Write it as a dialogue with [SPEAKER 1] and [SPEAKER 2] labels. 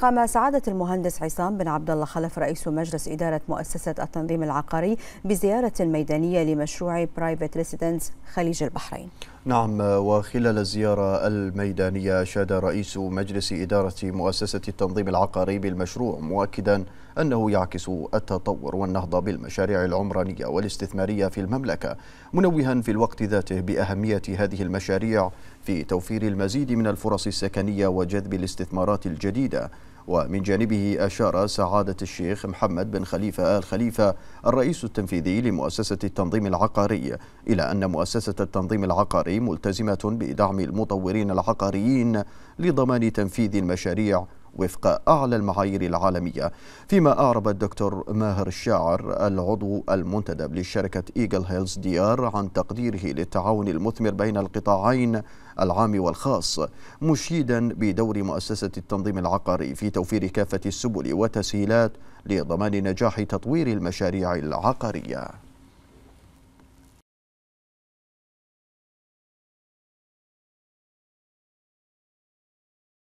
[SPEAKER 1] قام سعادة المهندس عصام بن عبد الله خلف رئيس مجلس إدارة مؤسسة التنظيم العقاري بزيارة ميدانية لمشروع برايفت ريسيدنس خليج البحرين
[SPEAKER 2] نعم وخلال الزيارة الميدانية أشاد رئيس مجلس إدارة مؤسسة التنظيم العقاري بالمشروع مؤكدا أنه يعكس التطور والنهضة بالمشاريع العمرانية والاستثمارية في المملكة منوها في الوقت ذاته بأهمية هذه المشاريع في توفير المزيد من الفرص السكنية وجذب الاستثمارات الجديدة ومن جانبه أشار سعادة الشيخ محمد بن خليفة آل خليفة الرئيس التنفيذي لمؤسسة التنظيم العقاري إلى أن مؤسسة التنظيم العقاري ملتزمة بدعم المطورين العقاريين لضمان تنفيذ المشاريع وفق أعلى المعايير العالمية فيما أعرب الدكتور ماهر الشاعر العضو المنتدب لشركة إيجل هيلز ديار عن تقديره للتعاون المثمر بين القطاعين العام والخاص مشيدا بدور مؤسسة التنظيم العقاري في توفير كافة السبل والتسهيلات لضمان نجاح تطوير المشاريع العقارية